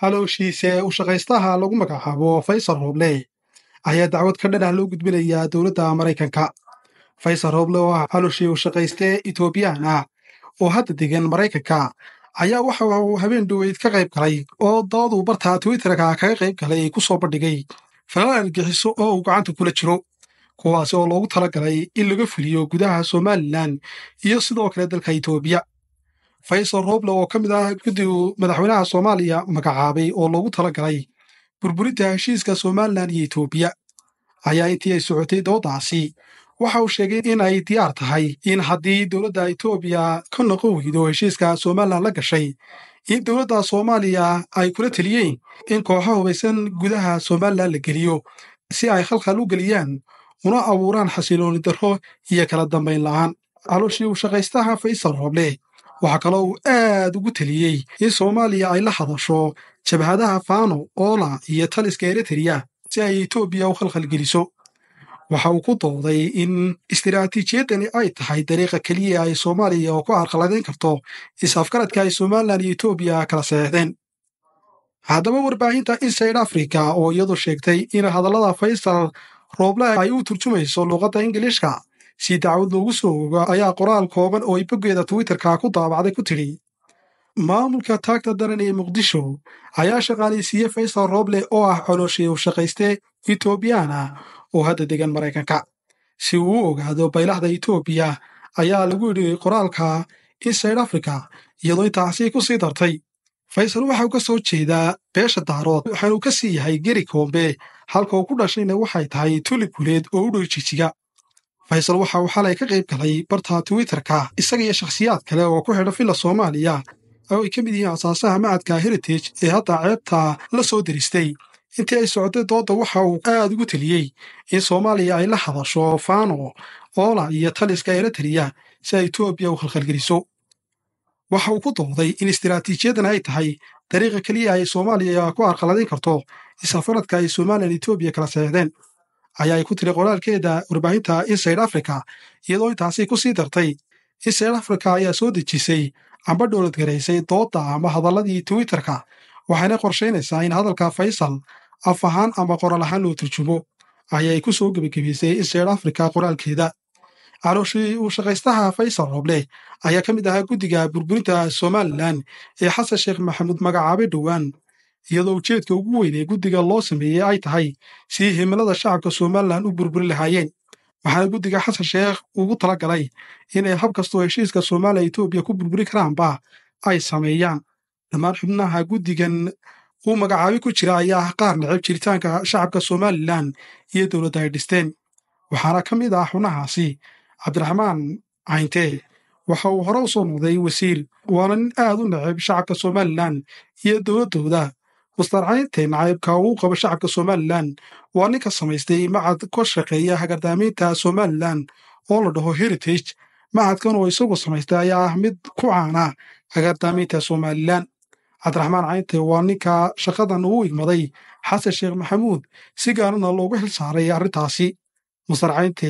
halowshiise ushaqaystaha lagu magacaabo faysal roobley ayaa dacwad kadhanah loo gudbinayaa dowladda maraykanka faysal hoble oo halowshii ah haloshii ushaqayste itoobiyaan ah oo hadda degan maraykanka ayaa waxa uu habeen dhoweyd ka qayb galay oo dooduu barta twitterka kaga qayb galay ku soo bandhigay falaal argixiso oo uu gacanta kula jiro kuwaasi oo loogu tala galay in laga fuliyo gudaha somalilan iyo sidoo kale dalka itoobiya faysal rooble oo ka mid ah guddi madaxweynaha soomaaliya magacaabay oo loogu tala galay burburinta heshiiska somalilan iyo etoobiya ayaa intii ay socotay dooddaasi waxa uu sheegay in ay diyaar tahay in haddii dowladda etoobiya ka noqon weydo heshiiska somalilan la gashay in dowladda soomaaliya ay kula teliyeen in kooxo hubaysan gudaha somalilan la geliyo si ay khalkhal u geliyaan una abuuraan xasilooni darro iyo kala dambayn la'aan calooshii uu shaqaystaha faysal rooble waxaa kaloo uu aad ugu teliyey in soomaaliya ay la hadasho jabhadaha fano oola iyo taliska eritreya si ay etoobiya u khalkhalgeliso waxa uu ku dooday in istiraatiijiyadani ay tahay dariiqa keliya ay soomaaliya oo ku carqaladayn karto is-afgaradka ay somalilan iyo etoobiya kala seexdeen haddaba warbaahinta inside africa oo iyadu sheegtay in hadallada faysal rooble ay u turjumayso luuqadda ingiliishka si dacwad loogu soo ogo ayaa qoraal kooban oo ay boggeeda twitterka ku daabacday ku tidhi maamulka taagta daran ee muqdisho ayaa shaqaalaysiiyey faysal rooble oo ah u shaqayste itoobiyaana oo hadda degan maraykanka si uu u ogaado baylahda itoobiya ayaa lagu idhiyey qoraalka in inside africa iyadoo intaasi ku sii dartay faysal waxau ka soo jeedaa beesha daarood waxaanu ka sii yahay geri koombe halka uu ku dhashayna waxay tahay tuli guleed oo u dhow jijiga faysal waxa uu xalay ka qayb galay barta twitterka isaga iyo shakhsiyaad kale oo ku xidha filla soomaaliya oo ay ka mid yihiin asaasaha macadka heritage ee hadda ceebta la soo deristay intii ay socotay doodda waxa uu aad ugu teliyey in soomaaliya ay la hadasho faano oola iyo taliska eritreya si ay etoobiya u khalkhalgeliso waxa uu ku dooday in istiraatiijiyadan ay tahay dariiqa keliya ay soomaaliya ku carqaladayn karto isafaradka ay somaaliyan etoobiya kala seexdeen ayaa ay ku tiri qoraalkeeda warbaahinta isaid africa iyadoo intaasi ku sii dartay isaid africa ayaa soo dejisay amba dhowladgaraysay doodda ama hadalladii twitterka waxayna qorshaynaysaa in hadalka faysal af ahaan ama qoral ahaan loo turjumo ayay ku soo gebagebaysay isaid africa qoraalkeeda calooshii uu shaqaystaha faysal roble ayaa ka mid ahaa guddiga burburinta somalilan ee xasan sheekh maxamuud magacaabe dhowaan iyadoo ujeedka ugu weyn ee guddiga loo sameeyey ay tahay sii himilada shacabka somalilan u burburi lahaayeen waxaana guddiga xasan sheekh ugu tala galay inay hab kastoo heshiiska soomaaliya etoobiya ku burburi karaanba ay sameeyaan dhammaan xubnaha guddigan uu magacaabi ku jira ayaa qaar neceb jiritaanka shacabka somalilan iyo dowladda ay dhisteen waxaana ka mid ah xubnahaasi cabdiraxmaan caynte waxa uu hore u soo noqday wasiir waana nin aad u neceb shacabka somalilan iyo dowladdooda mustaracaynteen nacaybka uu qaba shacabka somalilan waa ninka samaystay macad ka shaqeeya hagardaamiynta somalilan oo la dhaho heritage macadkan oo isagu samaystay ayaa ah mid ku caana hagardaamiynta somalilan cabdiraxmaan caynte waa ninka shaqadan uu igmaday xasan sheekh maxamuud si gaarana loogu xil saaray arrintaasi mustaracaynte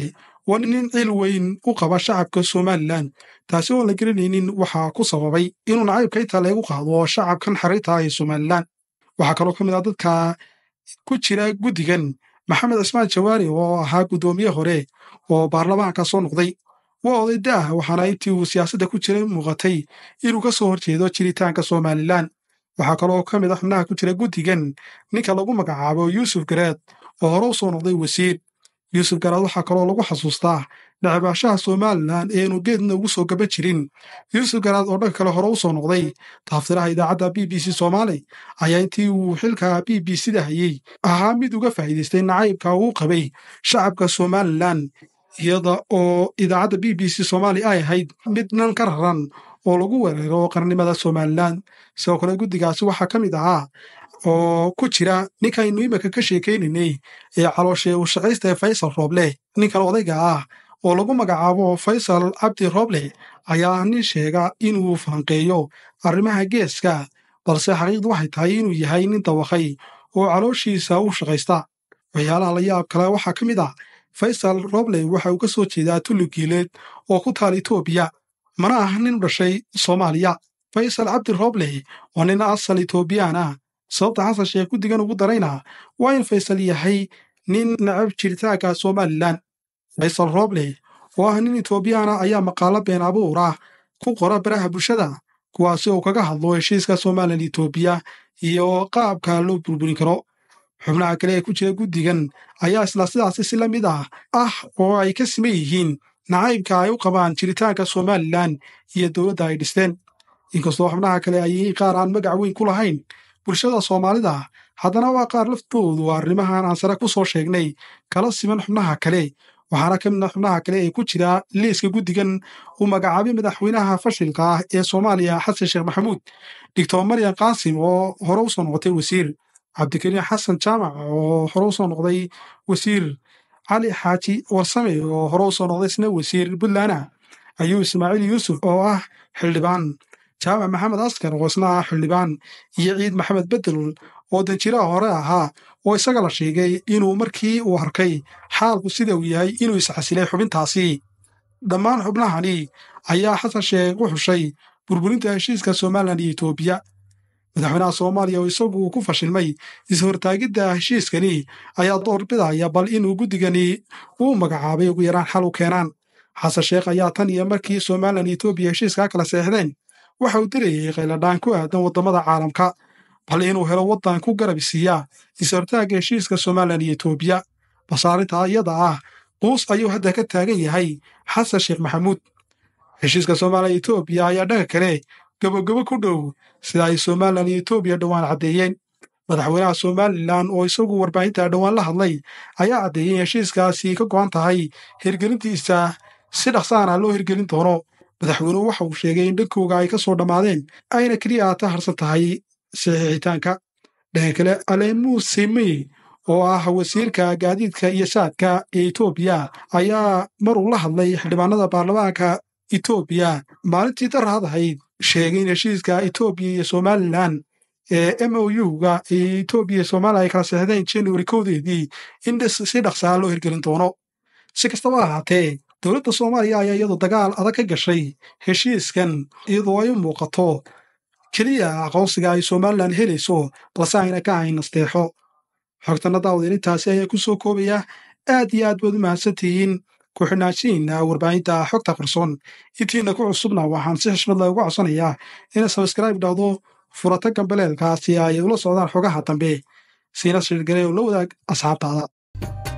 waa nin cil weyn u qaba shacabka somalilan taasi oon la garanaynin waxaa ku sababay inuu nacaybka intaa leegu qaado shacabkan xariirta ah ee somalilan waxaa kaloo ka mid ah dadka ku jira guddigan maxamed cismaan jawaari oo ahaa guddoomiye hore oo baarlamaanka soo noqday waa oday daah waxaana intii uu siyaasadda ku jiray muuqatay inuu ka soo horjeedo jiritaanka somalilan waxaa kaloo ka mid ah xubnaha ku jira guddigan ninka lagu magacaabo yuusuf gareed oo hore u soo noqday wasiir yuusuf garaad ah waxaa kaloo lagu xasuustaa dhacabaashaha somalilan ee aanu geedna ugu soo gaba jirin yuusuf garaad ah oo dhanka kale hore u soo noqday taaftiraha idaacadda b b c soomaali ayaa intii uu xilka b b c da hayey ahaa mid uga faa'iidaystay nacaybka uu qabay shacabka somalilan iyada oo idaacadda b b c soomaali ay ahayd mid nan ka raran oo lagu weeraro qarnimada somalilan sidoo kale guddigaasi waxaa ka mid ahaa oo ku jira ninkaynu imika ka sheekaynaynay ee calooshee uu shaqaystae faysal roobleh ninkan odayga ah oo lagu magacaabo faysal cabdi rooble ayaa nin sheega inuu falanqeeyo arrimaha geeska balse xaqiiqdu waxay tahay inuu yahay nin dawakhay oo calooshiisa u shaqaysta waxyaalaha la yaab kale waxaa ka mid ah faysal roble waxa uu ka soo jeedaa tulli giileed oo ku taal itoobiya mana ah nin dhashay soomaaliya faysal cabdi roble waa nin asal itoobiyaan ah sababta xasan sheekh guddigan ugu daraynaha waa in faysal yahay nin necab jiritaanka somalilan faysal rooble oo ah nin etoobiyaana ayaa maqaalo been abuur abuura ku qora baraha bulshada kuwaasi uu kaga hadlo heshiiska somalilan etoobiya iyo qaabka loo burburin karo xubnaha kale ee ku jira guddigan ayaa isla sidaasi si la mid ah ah oo ay ka siman yihiin nacaybka ay u qabaan jiritaanka somalilan iyo dowladda ay dhisteen inkastoo xubnaha kale ayay qaar aan magac weyn ku lahayn bulshada soomaalida haddana waa qaar laftoodu arrimahan aan sare ku soo sheegnay kala siman xubnaha kale waxaana ka mida ah xubnaha kale ee ku jira liiska guddigan uu magacaabay madaxweynaha fashilka ah ee soomaaliya xasan sheekh maxamuud digtor maryan qaasim oo hore u soo noqotay wasiir cabdikariin xasan jaamac oo hore u soo noqday wasiir cali xaaji warsame oo hore usoo noqday isna wasiir puntland ayuu ismaaciil yuusuf oo ah xildhibaan jaamac maxamed askar oo xildhibaan iyo ciid maxamed bedelul oo danjiraha hore ahaa oo isaga la sheegay inuu markii uu arkay xaalku sida uu yahay inuu isxasilay xubintaasi dhammaan xubnahani ayaa xasan sheekh u xushay burburinta heshiiska somalilan iyo etoobiya madaxweynaha soomaaliya oo isagu uu ku fashilmay ishortaagidda heshiiskani ayaa door doorbidaya bal inuu guddigani uu magacaabay ugu yaraan xal u keenaan xasan sheekh ayaa tan iyo markii somalilan etoobiya heshiiskaa kala seexdeen waxa uu dareeyey khayladhaan ku aadan waddamada caalamka bal inuu helo waddan ku garab siiyaa is-hortaagga heshiiska somalilan iyo etoobiya basaarintaa iyada ah quus ayuu hadda ka taagan yahay xasan sheekh maxamuud heshiiska somalilan iyo etoobiya ayaa dhanka kale gabogabo ku dhow sida ay somalilan iyo etoobiya dhowaan caddeeyeen madaxweynaha somalilan oo isagu warbaahinta dhowaan la hadlay ayaa caddeeyey heshiiskaasi ka go'an tahay hirgelintiisa si dhaqsaana loo hirgelin doono madaxweynuhu waxa uu sheegay in dhankooga ay ka soo dhammaadeen ayna keliya aad harsan tahay saxiixitaanka dhanka kale aleemu simey oo ah wasiirka gaadiidka iyo saadka ee etoobiya ayaa maruu la hadlay xildhibaanada baarlamaanka etoobiya maalintii ahayd sheegay in heshiiska etoobiya iyo somalilan ee m o u-ga ee etoobiya iyo somaaliya ay kala seexdeen januari kowdeedii in si dhaqsaa loo hirgelin doono si kastaba ahaatee dowladda soomaaliya ayaa iyadu dagaal adag ka gashay heshiiskan iyadoo ay muuqato keliya aqoonsiga ay somalilan helayso balse ayna ka hayn nasteexo xogtanna daawad inintaasi ayaa ku soo koobaya aad iyo aad baad u mahadsantihiin ku xidhnaashihiinna warbaahinta xogta qarsoon intiina ku cusubna waxaan si xishmad leh uga codsanayaa ina sabskraibe dhahdo furata gambaleelkaasi ay ula socdaan xogaha dambe siina shirgaree oo la wadaag asxaabtaada